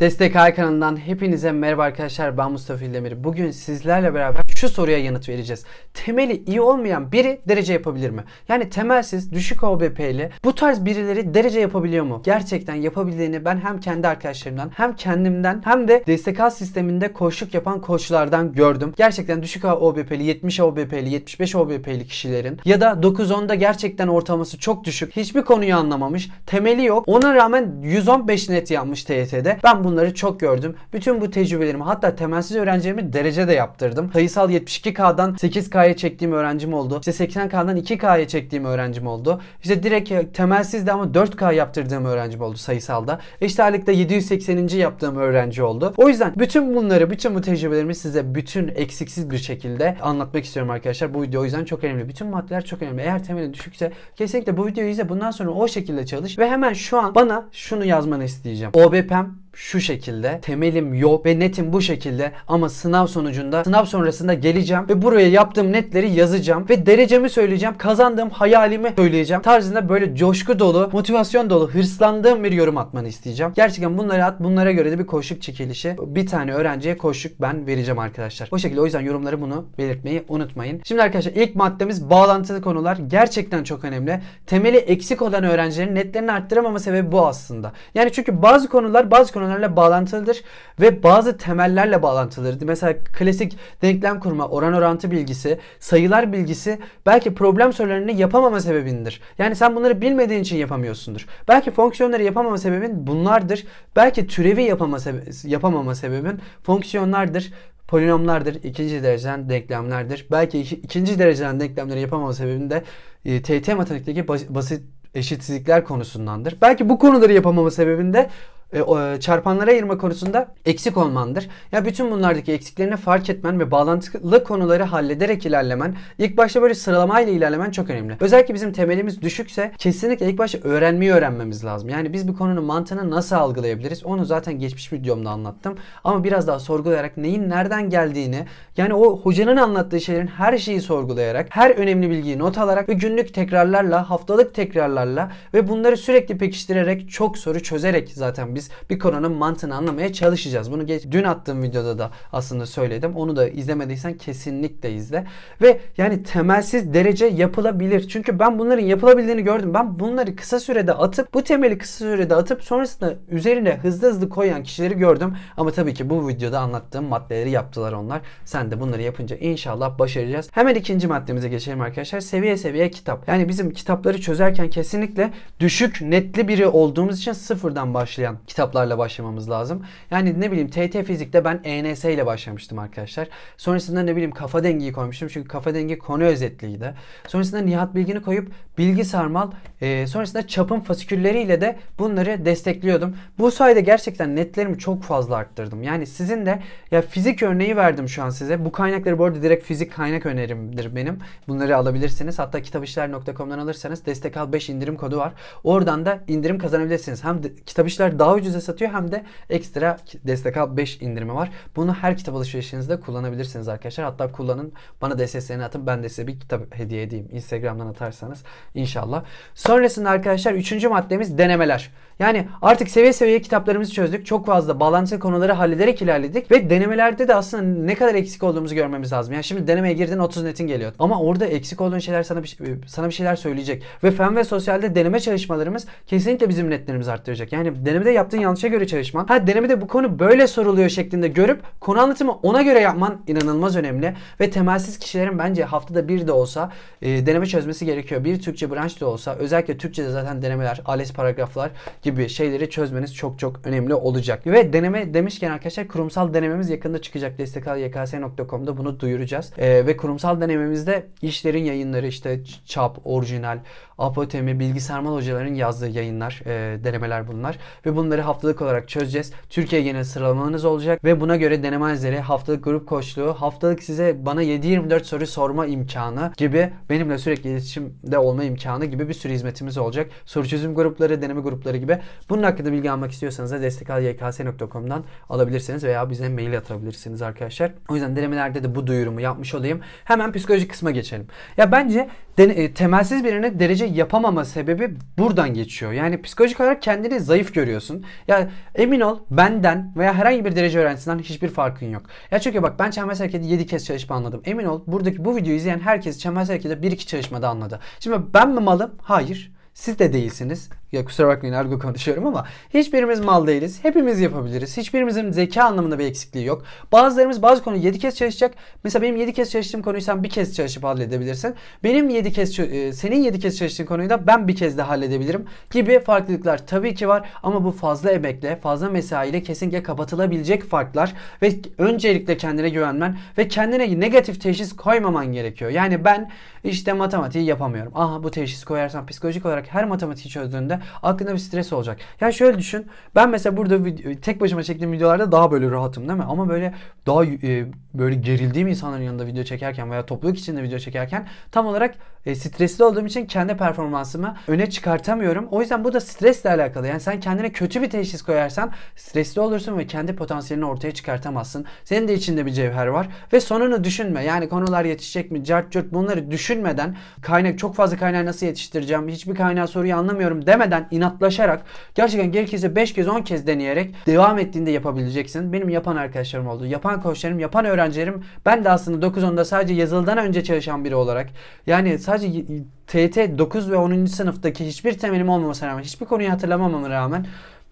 Destek Ay Kanalından hepinize merhaba arkadaşlar ben Mustafa İldemir. Bugün sizlerle beraber şu soruya yanıt vereceğiz. Temeli iyi olmayan biri derece yapabilir mi? Yani temelsiz düşük OBP ile bu tarz birileri derece yapabiliyor mu? Gerçekten yapabildiğini ben hem kendi arkadaşlarımdan hem kendimden hem de destek al sisteminde koçluk yapan koçlardan gördüm. Gerçekten düşük OBP'li 70 OBP'li 75 OBP'li kişilerin ya da 9-10'da gerçekten ortalaması çok düşük hiçbir konuyu anlamamış temeli yok ona rağmen 115 net yapmış TYT'de. Ben bu bunları çok gördüm. Bütün bu tecrübelerimi hatta temelsiz öğrencilerimi derece de yaptırdım. Sayısal 72K'dan 8K'ya çektiğim öğrencim oldu. İşte 80K'dan 2K'ya çektiğim öğrencim oldu. İşte direkt e, temelsizdi ama 4K yaptırdığım öğrencim oldu sayısalda. E, işte aylıkta 780. yaptığım öğrenci oldu. O yüzden bütün bunları, bütün bu tecrübelerimi size bütün eksiksiz bir şekilde anlatmak istiyorum arkadaşlar. Bu video o yüzden çok önemli. Bütün maddeler çok önemli. Eğer temeli düşükse kesinlikle bu videoyu izle. Bundan sonra o şekilde çalış ve hemen şu an bana şunu yazmanı isteyeceğim. OBPM e şu şekilde, temelim yok ve netim bu şekilde ama sınav sonucunda sınav sonrasında geleceğim ve buraya yaptığım netleri yazacağım ve derecemi söyleyeceğim, kazandığım hayalimi söyleyeceğim tarzında böyle coşku dolu, motivasyon dolu, hırslandığım bir yorum atmanı isteyeceğim. Gerçekten bunları at, bunlara göre de bir koşuk çekilişi bir tane öğrenciye koşuk ben vereceğim arkadaşlar. O şekilde o yüzden yorumları bunu belirtmeyi unutmayın. Şimdi arkadaşlar ilk maddemiz bağlantılı konular gerçekten çok önemli. Temeli eksik olan öğrencilerin netlerini arttıramama sebebi bu aslında. Yani çünkü bazı konular bazı konular konularla bağlantılıdır ve bazı temellerle bağlantılıdır. Mesela klasik denklem kurma, oran orantı bilgisi, sayılar bilgisi belki problem sorularını yapamama sebebindir. Yani sen bunları bilmediğin için yapamıyorsundur. Belki fonksiyonları yapamama sebebin bunlardır. Belki türevi yapama sebe- yapamama sebebin fonksiyonlardır polinomlardır, ikinci dereceden denklemlerdir. Belki iki, ikinci dereceden denklemleri yapamama sebebim de e, TT matematikteki basit eşitsizlikler konusundandır. Belki bu konuları yapamama sebebim de e, e, çarpanlara ayırma konusunda eksik olmandır. Ya bütün bunlardaki eksiklerini fark etmen ve bağlantılı konuları hallederek ilerlemen, ilk başta böyle sıralamayla ilerlemen çok önemli. Özellikle bizim temelimiz düşükse kesinlikle ilk başta öğrenmeyi öğrenmemiz lazım. Yani biz bir konunun mantığını nasıl algılayabiliriz? Onu zaten geçmiş videomda anlattım. Ama biraz daha sorgulayarak neyin nereden geldiğini, yani o hocanın anlattığı şeylerin her şeyi sorgulayarak, her önemli bilgiyi not alarak ve günlük tekrarlarla, haftalık tekrarlarla ve bunları sürekli pekiştirerek çok soru çözerek zaten biz biz bir konunun mantığını anlamaya çalışacağız. Bunu geç, dün attığım videoda da aslında söyledim. Onu da izlemediysen kesinlikle izle. Ve yani temelsiz derece yapılabilir. Çünkü ben bunların yapılabildiğini gördüm. Ben bunları kısa sürede atıp bu temeli kısa sürede atıp sonrasında üzerine hızlı hızlı koyan kişileri gördüm. Ama tabii ki bu videoda anlattığım maddeleri yaptılar onlar. Sen de bunları yapınca inşallah başaracağız. Hemen ikinci maddemize geçelim arkadaşlar. Seviye seviye kitap. Yani bizim kitapları çözerken kesinlikle düşük netli biri olduğumuz için sıfırdan başlayan kitaplarla başlamamız lazım. Yani ne bileyim TT fizikte ben ENS ile başlamıştım arkadaşlar. Sonrasında ne bileyim kafa dengiyi koymuştum çünkü kafa dengi konu özetliydi. Sonrasında Nihat Bilgin'i koyup Bilgi Sarmal e, sonrasında çapın fasikülleriyle de bunları destekliyordum. Bu sayede gerçekten netlerimi çok fazla arttırdım. Yani sizin de ya fizik örneği verdim şu an size. Bu kaynakları bu arada direkt fizik kaynak önerimdir benim. Bunları alabilirsiniz. Hatta kitapişler.com'dan alırsanız destek al 5 indirim kodu var. Oradan da indirim kazanabilirsiniz. Hem kitapişler daha ucuza satıyor hem de ekstra destek al 5 indirimi var. Bunu her kitap alışverişinizde kullanabilirsiniz arkadaşlar. Hatta kullanın bana DSS'ni atın ben de size bir kitap hediye edeyim. Instagram'dan atarsanız inşallah. Sonrasında arkadaşlar 3. maddemiz denemeler. Yani artık seviye seviye kitaplarımızı çözdük. Çok fazla bağlantılı konuları hallederek ilerledik ve denemelerde de aslında ne kadar eksik olduğumuzu görmemiz lazım. Yani şimdi denemeye girdin 30 netin geliyor. Ama orada eksik olduğun şeyler sana bir, sana bir şeyler söyleyecek. Ve fen ve sosyalde deneme çalışmalarımız kesinlikle bizim netlerimizi arttıracak. Yani denemede yap yaptığın yanlışa göre çalışman, ha denemede bu konu böyle soruluyor şeklinde görüp konu anlatımı ona göre yapman inanılmaz önemli. Ve temelsiz kişilerin bence haftada bir de olsa e, deneme çözmesi gerekiyor. Bir Türkçe branş da olsa özellikle Türkçe'de zaten denemeler, ALES paragraflar gibi şeyleri çözmeniz çok çok önemli olacak. Ve deneme demişken arkadaşlar kurumsal denememiz yakında çıkacak. destekalYKS.com'da bunu duyuracağız. E, ve kurumsal denememizde işlerin yayınları işte ÇAP, orijinal, apotemi, bilgisayar hocaların yazdığı yayınlar, e, denemeler bunlar. Ve bunları Bunları haftalık olarak çözeceğiz. Türkiye genel sıralamanız olacak ve buna göre deneme analizleri, haftalık grup koçluğu, haftalık size bana 7-24 soru sorma imkanı gibi benimle sürekli iletişimde olma imkanı gibi bir sürü hizmetimiz olacak. Soru çözüm grupları, deneme grupları gibi. Bunun hakkında bilgi almak istiyorsanız da destekalykse.com'dan alabilirsiniz veya bize mail atabilirsiniz arkadaşlar. O yüzden denemelerde de bu duyurumu yapmış olayım. Hemen psikolojik kısma geçelim. Ya bence dene, temelsiz birine derece yapamama sebebi buradan geçiyor. Yani psikolojik olarak kendini zayıf görüyorsun. Ya emin ol benden veya herhangi bir derece öğrencisinden hiçbir farkın yok. Ya çünkü bak ben çember hareketi 7 kez çalışma anladım. Emin ol buradaki bu videoyu izleyen herkes çember hareketi 1-2 çalışmada anladı. Şimdi ben mi malım? Hayır. Siz de değilsiniz ya kusura bakmayın argo konuşuyorum ama hiçbirimiz mal değiliz. Hepimiz yapabiliriz. Hiçbirimizin zeka anlamında bir eksikliği yok. Bazılarımız bazı konuyu 7 kez çalışacak. Mesela benim 7 kez çalıştığım konuyu sen bir kez çalışıp halledebilirsin. Benim 7 kez e, senin 7 kez çalıştığın konuyu da ben bir kez de halledebilirim gibi farklılıklar tabii ki var ama bu fazla emekle, fazla mesaiyle kesinlikle kapatılabilecek farklar ve öncelikle kendine güvenmen ve kendine negatif teşhis koymaman gerekiyor. Yani ben işte matematiği yapamıyorum. Aha bu teşhis koyarsan psikolojik olarak her matematiği çözdüğünde yaparken aklında bir stres olacak. Ya şöyle düşün. Ben mesela burada tek başıma çektiğim videolarda daha böyle rahatım değil mi? Ama böyle daha e, böyle gerildiğim insanların yanında video çekerken veya topluluk içinde video çekerken tam olarak e, stresli olduğum için kendi performansımı öne çıkartamıyorum. O yüzden bu da stresle alakalı. Yani sen kendine kötü bir teşhis koyarsan stresli olursun ve kendi potansiyelini ortaya çıkartamazsın. Senin de içinde bir cevher var ve sonunu düşünme. Yani konular yetişecek mi? Cart cart bunları düşünmeden kaynak çok fazla kaynağı nasıl yetiştireceğim? Hiçbir kaynağı soruyu anlamıyorum demeden etmeden inatlaşarak gerçekten gerekirse 5 kez 10 kez deneyerek devam ettiğinde yapabileceksin. Benim yapan arkadaşlarım oldu. Yapan koçlarım, yapan öğrencilerim. Ben de aslında 9-10'da sadece yazılıdan önce çalışan biri olarak yani sadece TT 9 ve 10. sınıftaki hiçbir temelim olmamasına rağmen, hiçbir konuyu hatırlamamama rağmen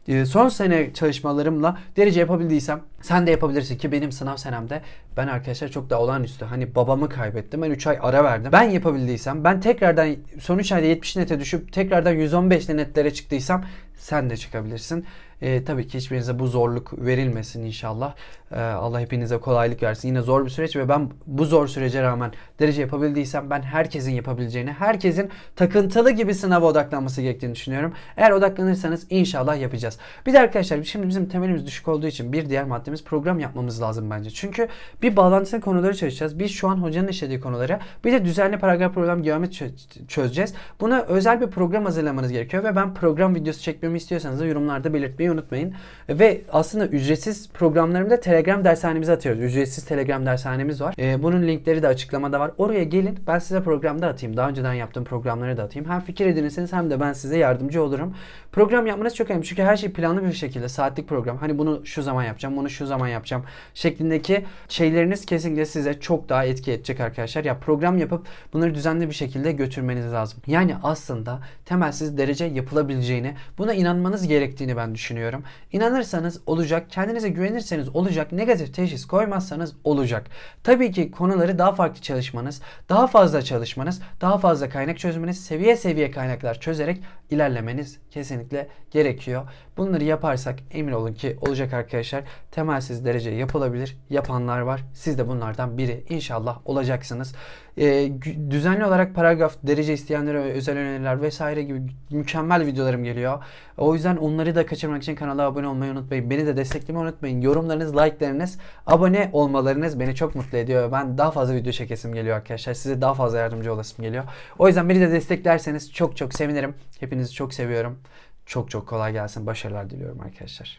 ee, son sene çalışmalarımla derece yapabildiysem sen de yapabilirsin ki benim sınav senemde ben arkadaşlar çok da olağanüstü. Hani babamı kaybettim. Ben 3 ay ara verdim. Ben yapabildiysem ben tekrardan son 3 ayda 70 nete düşüp tekrardan 115 netlere çıktıysam sen de çıkabilirsin. E, tabii ki hiçbirinize bu zorluk verilmesin inşallah. E, Allah hepinize kolaylık versin. Yine zor bir süreç ve ben bu zor sürece rağmen derece yapabildiysem ben herkesin yapabileceğini, herkesin takıntılı gibi sınava odaklanması gerektiğini düşünüyorum. Eğer odaklanırsanız inşallah yapacağız. Bir de arkadaşlar şimdi bizim temelimiz düşük olduğu için bir diğer maddemiz program yapmamız lazım bence. Çünkü bir bağlantılı konuları çalışacağız. Biz şu an hocanın işlediği konuları bir de düzenli paragraf program geometri çözeceğiz. Buna özel bir program hazırlamanız gerekiyor ve ben program videosu çekmeyi etmemi istiyorsanız da yorumlarda belirtmeyi unutmayın. Ve aslında ücretsiz programlarımı da Telegram dershanemize atıyoruz. Ücretsiz Telegram dershanemiz var. Ee, bunun linkleri de açıklamada var. Oraya gelin ben size programda atayım. Daha önceden yaptığım programları da atayım. Hem fikir edinirseniz hem de ben size yardımcı olurum. Program yapmanız çok önemli. Çünkü her şey planlı bir şekilde saatlik program. Hani bunu şu zaman yapacağım, bunu şu zaman yapacağım şeklindeki şeyleriniz kesinlikle size çok daha etki edecek arkadaşlar. Ya program yapıp bunları düzenli bir şekilde götürmeniz lazım. Yani aslında temelsiz derece yapılabileceğini, buna inanmanız gerektiğini ben düşünüyorum. İnanırsanız olacak, kendinize güvenirseniz olacak, negatif teşhis koymazsanız olacak. Tabii ki konuları daha farklı çalışmanız, daha fazla çalışmanız, daha fazla kaynak çözmeniz, seviye seviye kaynaklar çözerek ilerlemeniz kesinlikle gerekiyor. Bunları yaparsak emin olun ki olacak arkadaşlar. Temelsiz derece yapılabilir. Yapanlar var. Siz de bunlardan biri. inşallah olacaksınız e, düzenli olarak paragraf, derece isteyenlere özel öneriler vesaire gibi mükemmel videolarım geliyor. O yüzden onları da kaçırmak için kanala abone olmayı unutmayın. Beni de desteklemeyi unutmayın. Yorumlarınız, like'larınız, abone olmalarınız beni çok mutlu ediyor. Ben daha fazla video çekesim geliyor arkadaşlar. Size daha fazla yardımcı olasım geliyor. O yüzden beni de desteklerseniz çok çok sevinirim. Hepinizi çok seviyorum. Çok çok kolay gelsin. Başarılar diliyorum arkadaşlar.